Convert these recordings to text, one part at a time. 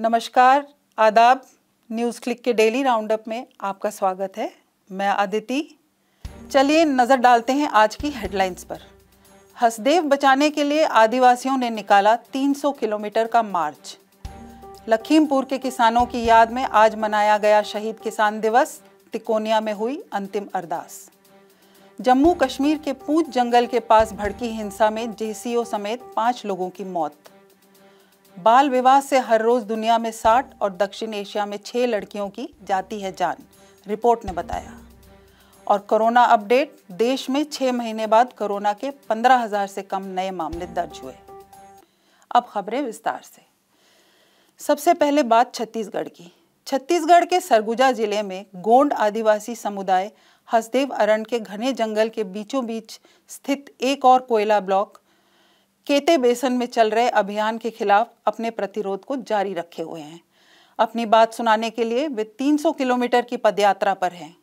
नमस्कार आदाब NewsClick के डेली राउंडअप में आपका स्वागत है मैं अदिति चलिए नज़र डालते हैं आज की हेडलाइंस पर हसदेव बचाने के लिए आदिवासियों ने निकाला 300 किलोमीटर का मार्च लखीमपुर के किसानों की याद में आज मनाया गया शहीद किसान दिवस तिकोनिया में हुई अंतिम अरदास जम्मू कश्मीर के पूंछ जंगल के पास भड़की हिंसा में जेसीओ समेत पाँच लोगों की मौत बाल विवाह से हर रोज दुनिया में 60 और दक्षिण एशिया में 6 लड़कियों की जाती है जान रिपोर्ट ने बताया और कोरोना अपडेट देश में 6 महीने बाद कोरोना के 15,000 से कम नए मामले दर्ज हुए अब खबरें विस्तार से सबसे पहले बात छत्तीसगढ़ की छत्तीसगढ़ के सरगुजा जिले में गोंड आदिवासी समुदाय हसदेव अरण के घने जंगल के बीचों बीच स्थित एक और कोयला ब्लॉक केते बेसन में चल रहे अभियान के खिलाफ अपने प्रतिरोध को जारी रखे हुए हैं अपनी बात सुनाने के लिए वे 300 किलोमीटर की पदयात्रा पर हैं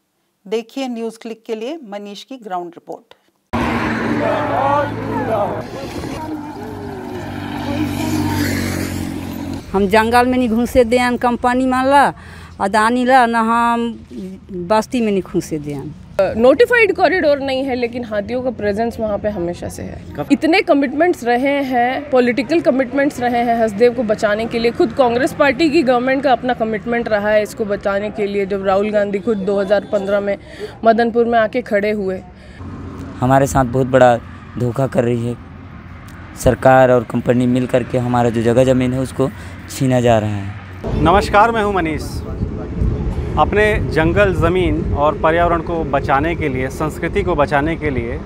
देखिए न्यूज क्लिक के लिए मनीष की ग्राउंड रिपोर्ट हम जंगल में नहीं घुसे दे कंपनी मान ला अदानी ला ना हम बस्ती में नहीं घुसे दे नोटिफाइड कॉरिडोर नहीं है लेकिन हाथियों का प्रेजेंस वहाँ पे हमेशा से है इतने कमिटमेंट्स रहे हैं पॉलिटिकल कमिटमेंट्स रहे हैं हसदेव को बचाने के लिए खुद कांग्रेस पार्टी की गवर्नमेंट का अपना कमिटमेंट रहा है इसको बचाने के लिए जब राहुल गांधी खुद 2015 में मदनपुर में आके खड़े हुए हमारे साथ बहुत बड़ा धोखा कर रही है सरकार और कंपनी मिल करके हमारा जो जगह ज़मीन है उसको छीना जा रहा है नमस्कार मैं हूँ मनीष अपने जंगल ज़मीन और पर्यावरण को बचाने के लिए संस्कृति को बचाने के लिए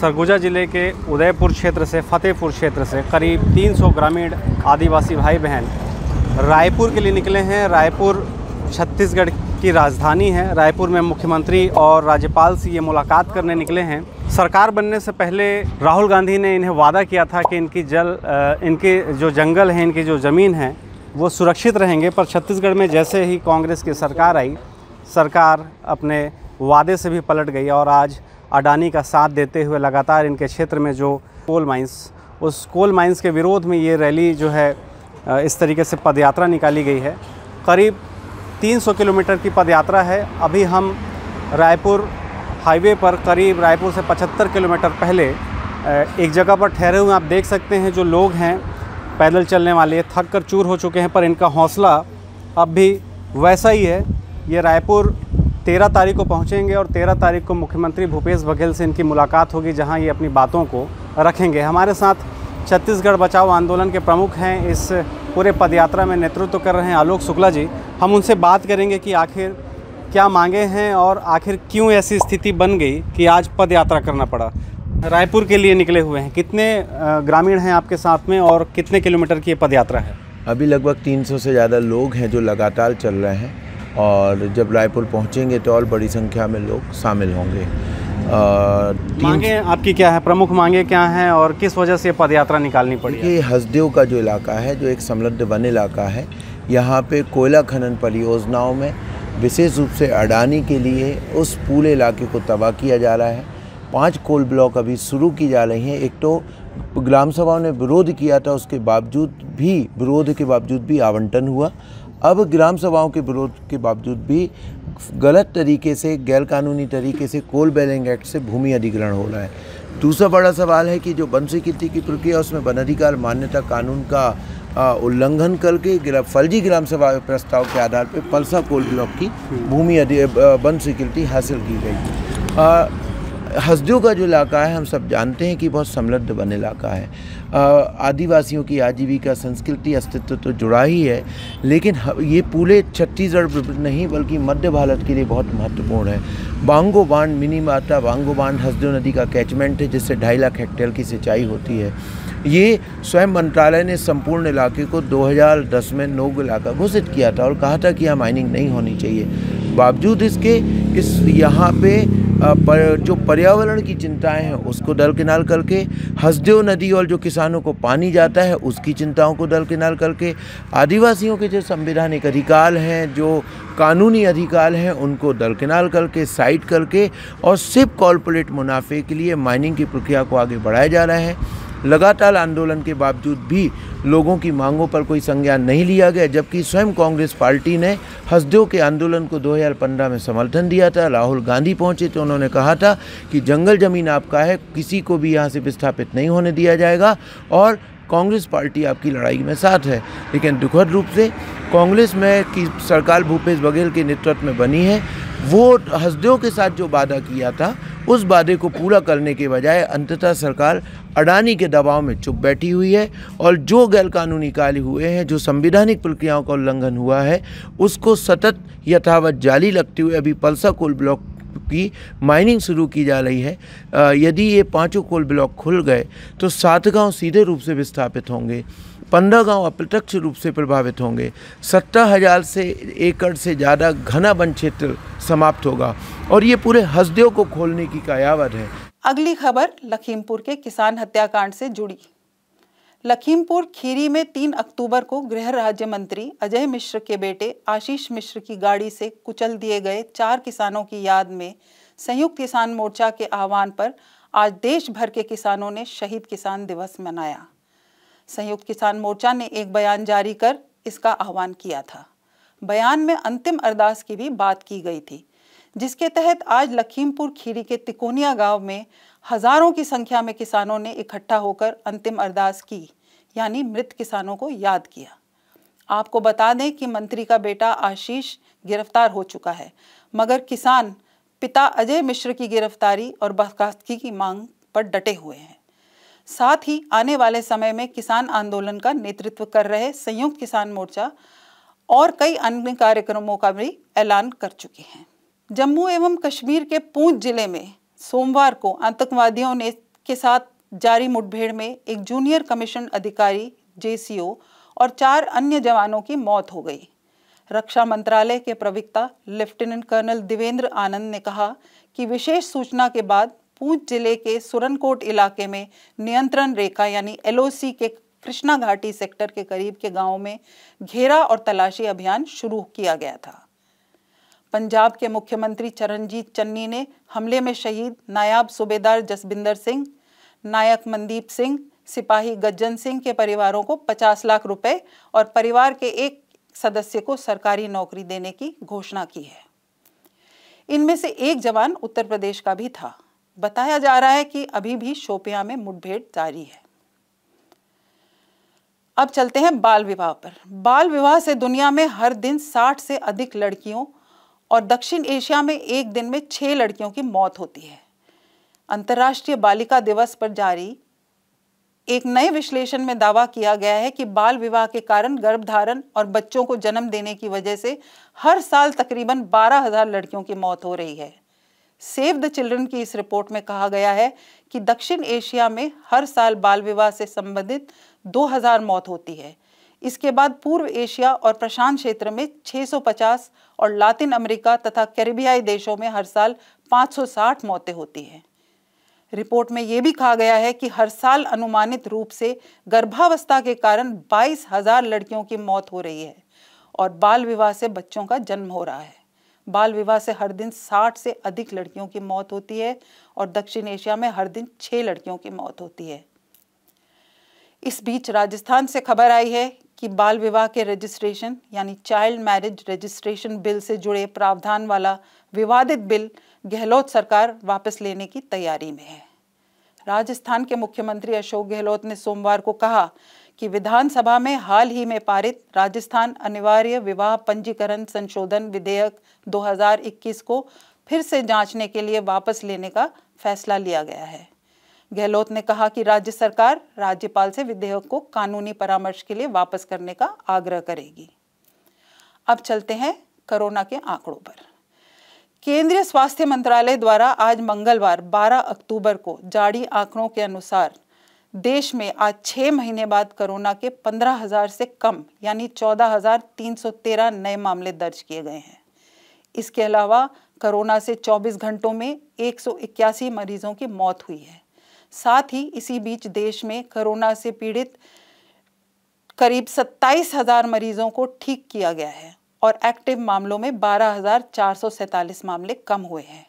सरगुजा ज़िले के उदयपुर क्षेत्र से फतेहपुर क्षेत्र से करीब 300 ग्रामीण आदिवासी भाई बहन रायपुर के लिए निकले हैं रायपुर छत्तीसगढ़ की राजधानी है रायपुर में मुख्यमंत्री और राज्यपाल से ये मुलाकात करने निकले हैं सरकार बनने से पहले राहुल गांधी ने इन्हें वादा किया था कि इनकी जल इनके जो जंगल हैं इनकी जो ज़मीन है वो सुरक्षित रहेंगे पर छत्तीसगढ़ में जैसे ही कांग्रेस की सरकार आई सरकार अपने वादे से भी पलट गई और आज अडानी का साथ देते हुए लगातार इनके क्षेत्र में जो कोल माइंस उस कोल माइंस के विरोध में ये रैली जो है इस तरीके से पदयात्रा निकाली गई है करीब 300 किलोमीटर की पदयात्रा है अभी हम रायपुर हाईवे पर करीब रायपुर से 75 किलोमीटर पहले एक जगह पर ठहरे हुए आप देख सकते हैं जो लोग हैं पैदल चलने वाले हैं थक कर चूर हो चुके हैं पर इनका हौसला अब भी वैसा ही है ये रायपुर तेरह तारीख को पहुंचेंगे और तेरह तारीख को मुख्यमंत्री भूपेश बघेल से इनकी मुलाकात होगी जहां ये अपनी बातों को रखेंगे हमारे साथ छत्तीसगढ़ बचाओ आंदोलन के प्रमुख हैं इस पूरे पदयात्रा में नेतृत्व कर रहे हैं आलोक शुक्ला जी हम उनसे बात करेंगे कि आखिर क्या मांगे हैं और आखिर क्यों ऐसी स्थिति बन गई कि आज पदयात्रा करना पड़ा रायपुर के लिए निकले हुए हैं कितने ग्रामीण हैं आपके साथ में और कितने किलोमीटर की पदयात्रा है अभी लगभग 300 से ज़्यादा लोग हैं जो लगातार चल रहे हैं और जब रायपुर पहुंचेंगे तो और बड़ी संख्या में लोग शामिल होंगे मांगे आपकी क्या है प्रमुख मांगे क्या हैं और किस वजह से पदयात्रा निकालनी पड़ी ये हसदेव का जो इलाका है जो एक समृद्ध वन इलाका है यहाँ पे कोयला खनन परियोजनाओं में विशेष रूप से अडानी के लिए उस पूरे इलाके को तबाह किया जा रहा है पांच कोल ब्लॉक अभी शुरू की जा रही हैं एक तो ग्राम सभा ने विरोध किया था उसके बावजूद भी विरोध के बावजूद भी आवंटन हुआ अब ग्राम सभाओं के विरोध के बावजूद भी गलत तरीके से गैरकानूनी तरीके से कोल बैलिंग एक्ट से भूमि अधिग्रहण हो रहा है दूसरा बड़ा सवाल है कि जो वन स्वीकृति की प्रक्रिया उसमें वन अधिकार मान्यता कानून का उल्लंघन करके फर्जी ग्राम सभा प्रस्ताव के आधार पर पलसा कोल ब्लॉक की हम्म। भूमि वन स्वीकृति हासिल की गई हसदू का जो इलाका है हम सब जानते हैं कि बहुत समृद्ध बन इलाका है आदिवासियों की आजीविका संस्कृति अस्तित्व तो जुड़ा ही है लेकिन ये पूरे छत्तीसगढ़ नहीं बल्कि मध्य भारत के लिए बहुत महत्वपूर्ण है बांगो बांध मिनी माता बांगो बांध हसदू नदी का कैचमेंट है जिससे ढाई लाख हेक्टेयर की सिंचाई होती है ये स्वयं मंत्रालय ने संपूर्ण इलाके को 2010 में नोग इलाका घोषित किया था और कहा था कि यहाँ माइनिंग नहीं होनी चाहिए बावजूद इसके इस यहाँ पे पर जो पर्यावरण की चिंताएं हैं उसको दरकिनार करके हसदेव नदी और जो किसानों को पानी जाता है उसकी चिंताओं को दरकिनार करके आदिवासियों के जो संवैधानिक अधिकार हैं जो कानूनी अधिकार हैं उनको दरकिनार करके साइड करके और सिर्फ कॉरपोरेट मुनाफे के लिए माइनिंग की प्रक्रिया को आगे बढ़ाया जा रहा है लगातार आंदोलन के बावजूद भी लोगों की मांगों पर कोई संज्ञान नहीं लिया गया जबकि स्वयं कांग्रेस पार्टी ने हसदेव के आंदोलन को 2015 में समर्थन दिया था राहुल गांधी पहुंचे तो उन्होंने कहा था कि जंगल जमीन आपका है किसी को भी यहाँ से विस्थापित नहीं होने दिया जाएगा और कांग्रेस पार्टी आपकी लड़ाई में साथ है लेकिन दुखद रूप से कांग्रेस में की सरकार भूपेश बघेल के नेतृत्व में बनी है वो हसदेव के साथ जो वादा किया था उस वादे को पूरा करने के बजाय अंततः सरकार अडानी के दबाव में चुप बैठी हुई है और जो गैरकानूनी कार्य हुए हैं जो संविधानिक प्रक्रियाओं का उल्लंघन हुआ है उसको सतत यथावत जाली लगते हुए अभी पलसा कोल ब्लॉक की माइनिंग शुरू की जा रही है यदि ये पांचों कोल ब्लॉक खुल गए तो सात गांव सीधे रूप से विस्थापित होंगे पंद्रह गांव अप्रत्यक्ष रूप से प्रभावित होंगे सत्रह हजार से एकड़ से ज़्यादा घना वन क्षेत्र समाप्त होगा और ये पूरे हसदेव को खोलने की कायावर है अगली खबर लखीमपुर के किसान हत्याकांड से जुड़ी लखीमपुर खीरी में तीन अक्टूबर को गृह राज्य मंत्री अजय मिश्र के बेटे आशीष मिश्र की गाड़ी से कुचल दिए गए चार किसानों की याद में संयुक्त किसान मोर्चा के आह्वान पर आज देश भर के किसानों ने शहीद किसान दिवस मनाया संयुक्त किसान मोर्चा ने एक बयान जारी कर इसका आह्वान किया था बयान में अंतिम अरदास की भी बात की गई थी जिसके तहत आज लखीमपुर खीरी के तिकोनिया गांव में हजारों की संख्या में किसानों ने इकट्ठा होकर अंतिम अरदास की यानी मृत किसानों को याद किया आपको बता दें कि मंत्री का बेटा आशीष गिरफ्तार हो चुका है मगर किसान पिता अजय मिश्र की गिरफ्तारी और बर्खास्तगी की मांग पर डटे हुए हैं साथ ही आने वाले समय में किसान आंदोलन का नेतृत्व कर रहे संयुक्त किसान मोर्चा और कई अन्य कार्यक्रमों का भी ऐलान कर चुके हैं जम्मू एवं कश्मीर के पूंछ जिले में सोमवार को आतंकवादियों ने के साथ जारी मुठभेड़ में एक जूनियर कमीशन अधिकारी जे और चार अन्य जवानों की मौत हो गई रक्षा मंत्रालय के प्रवक्ता लेफ्टिनेंट कर्नल देवेंद्र आनंद ने कहा कि विशेष सूचना के बाद पूंछ जिले के सुरनकोट इलाके में नियंत्रण रेखा यानी एलओसी के कृष्णा घाटी सेक्टर के करीब के गांव में घेरा और तलाशी अभियान शुरू किया गया था पंजाब के मुख्यमंत्री चरणजीत चन्नी ने हमले में शहीद नायाब सूबेदार जसबिंदर सिंह नायक मनदीप सिंह सिपाही गज्जन सिंह के परिवारों को 50 लाख रुपए और परिवार के एक सदस्य को सरकारी नौकरी देने की घोषणा की है इनमें से एक जवान उत्तर प्रदेश का भी था बताया जा रहा है कि अभी भी शोपिया में मुठभेड़ जारी है अब चलते हैं बाल विवाह पर बाल विवाह से दुनिया में हर दिन 60 से अधिक लड़कियों और दक्षिण एशिया में एक दिन में छह लड़कियों की मौत होती है अंतर्राष्ट्रीय बालिका दिवस पर जारी एक नए विश्लेषण में दावा किया गया है कि बाल विवाह के कारण गर्भधारण और बच्चों को जन्म देने की वजह से हर साल तकरीबन 12,000 लड़कियों की मौत हो रही है सेव द चिल्ड्रन की इस रिपोर्ट में कहा गया है कि दक्षिण एशिया में हर साल बाल विवाह से संबंधित 2000 मौत होती है इसके बाद पूर्व एशिया और प्रशांत क्षेत्र में 650 और लातिन अमेरिका तथा कैरिबियाई देशों में हर साल 560 मौतें होती हैं रिपोर्ट में ये भी कहा गया है कि हर साल अनुमानित रूप से गर्भावस्था के कारण 22,000 लड़कियों की मौत हो रही है और बाल विवाह से बच्चों का जन्म हो रहा है बाल विवाह से हर दिन 60 से अधिक लड़कियों की मौत होती है और दक्षिण एशिया में हर दिन 6 लड़कियों की मौत होती है इस बीच राजस्थान से खबर आई है कि बाल विवाह के रजिस्ट्रेशन यानी चाइल्ड मैरिज रजिस्ट्रेशन बिल से जुड़े प्रावधान वाला विवादित बिल गहलोत सरकार वापस लेने की तैयारी में है राजस्थान के मुख्यमंत्री अशोक गहलोत ने सोमवार को कहा कि विधानसभा में हाल ही में पारित राजस्थान अनिवार्य विवाह पंजीकरण संशोधन विधेयक 2021 को फिर से जांचने के लिए वापस लेने का फैसला लिया गया है गहलोत ने कहा कि राज्य सरकार राज्यपाल से विधेयक को कानूनी परामर्श के लिए वापस करने का आग्रह करेगी अब चलते हैं कोरोना के आंकड़ों पर केंद्रीय स्वास्थ्य मंत्रालय द्वारा आज मंगलवार 12 अक्टूबर को जारी आंकड़ों के अनुसार देश में आज छः महीने बाद कोरोना के 15,000 से कम यानी 14,313 नए मामले दर्ज किए गए हैं इसके अलावा कोरोना से 24 घंटों में इक्यासी मरीजों की मौत हुई है साथ ही इसी बीच देश में कोरोना से पीड़ित करीब 27,000 मरीजों को ठीक किया गया है और एक्टिव मामलों में बारह मामले कम हुए हैं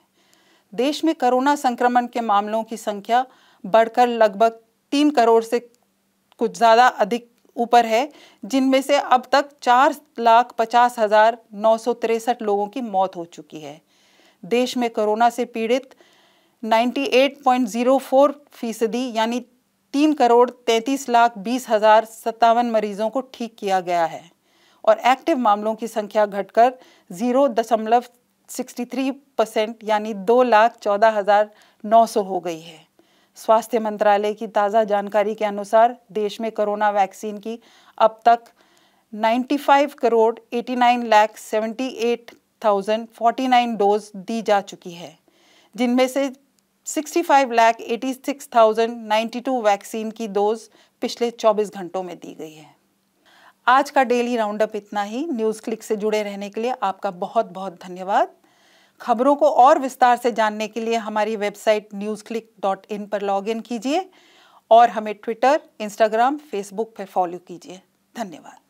देश में कोरोना संक्रमण के मामलों की संख्या बढ़कर लगभग तीन करोड़ से कुछ ज़्यादा अधिक ऊपर है जिनमें से अब तक चार लाख पचास हज़ार नौ सौ तिरसठ लोगों की मौत हो चुकी है देश में कोरोना से पीड़ित 98.04 फीसदी यानी तीन करोड़ तैंतीस लाख बीस हज़ार सत्तावन मरीजों को ठीक किया गया है और एक्टिव मामलों की संख्या घटकर ज़ीरो दशमलव सिक्सटी थ्री परसेंट यानी दो लाख चौदह हज़ार नौ सौ हो गई है स्वास्थ्य मंत्रालय की ताज़ा जानकारी के अनुसार देश में कोरोना वैक्सीन की अब तक 95 करोड़ 89 लाख 78,049 डोज दी जा चुकी है जिनमें से 65 लाख 86,092 वैक्सीन की डोज पिछले 24 घंटों में दी गई है आज का डेली राउंडअप इतना ही न्यूज़ क्लिक से जुड़े रहने के लिए आपका बहुत बहुत धन्यवाद खबरों को और विस्तार से जानने के लिए हमारी website NewsClick dot in पर लॉग इन कीजिए और हमें ट्विटर इंस्टाग्राम फेसबुक पर फॉलो कीजिए धन्यवाद